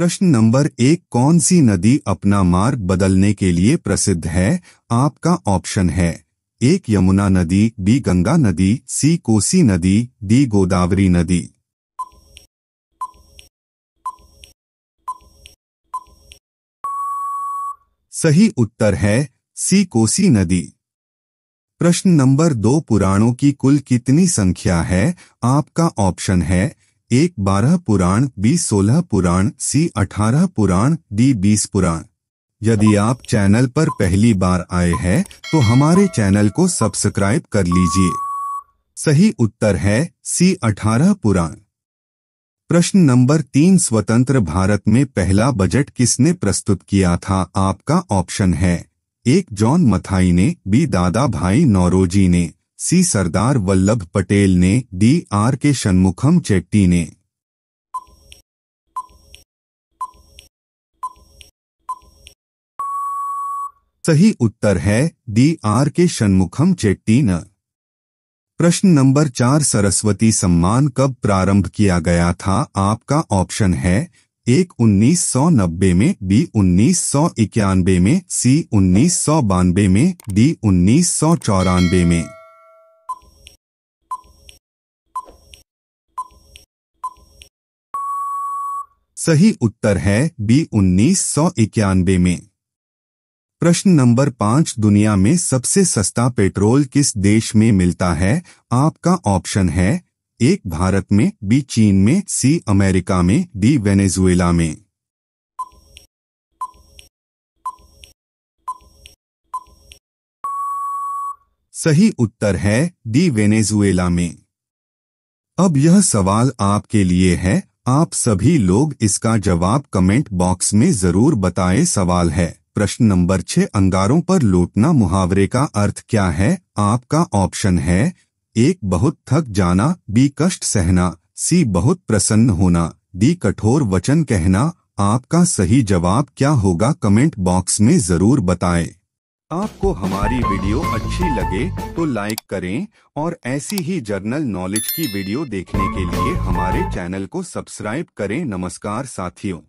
प्रश्न नंबर एक कौन सी नदी अपना मार्ग बदलने के लिए प्रसिद्ध है आपका ऑप्शन है एक यमुना नदी बी गंगा नदी सी कोसी नदी डी गोदावरी नदी सही उत्तर है सी कोसी नदी प्रश्न नंबर दो पुराणों की कुल कितनी संख्या है आपका ऑप्शन है एक बारह पुराण बी सोलह पुराण सी अठारह पुराण डी बीस पुराण यदि आप चैनल पर पहली बार आए हैं तो हमारे चैनल को सब्सक्राइब कर लीजिए सही उत्तर है सी अठारह पुराण प्रश्न नंबर तीन स्वतंत्र भारत में पहला बजट किसने प्रस्तुत किया था आपका ऑप्शन है एक जॉन मथाई ने बी दादा भाई नौरोजी ने सी सरदार वल्लभ पटेल ने डी आर के शनमुखम चेट्टी ने सही उत्तर है डी आर के शनमुखम चेट्टी न प्रश्न नंबर चार सरस्वती सम्मान कब प्रारंभ किया गया था आपका ऑप्शन है एक उन्नीस सौ नब्बे में बी उन्नीस सौ इक्यानबे में सी उन्नीस सौ बानबे में डी उन्नीस सौ चौरानबे में सही उत्तर है बी उन्नीस सौ इक्यानबे में प्रश्न नंबर पांच दुनिया में सबसे सस्ता पेट्रोल किस देश में मिलता है आपका ऑप्शन है एक भारत में बी चीन में सी अमेरिका में डी वेनेजुएला में सही उत्तर है डी वेनेजुएला में अब यह सवाल आपके लिए है आप सभी लोग इसका जवाब कमेंट बॉक्स में जरूर बताएं सवाल है प्रश्न नंबर छह अंगारों पर लौटना मुहावरे का अर्थ क्या है आपका ऑप्शन है एक बहुत थक जाना बी कष्ट सहना सी बहुत प्रसन्न होना डी कठोर वचन कहना आपका सही जवाब क्या होगा कमेंट बॉक्स में जरूर बताएं आपको हमारी वीडियो अच्छी लगे तो लाइक करें और ऐसी ही जर्नल नॉलेज की वीडियो देखने के लिए हमारे चैनल को सब्सक्राइब करें नमस्कार साथियों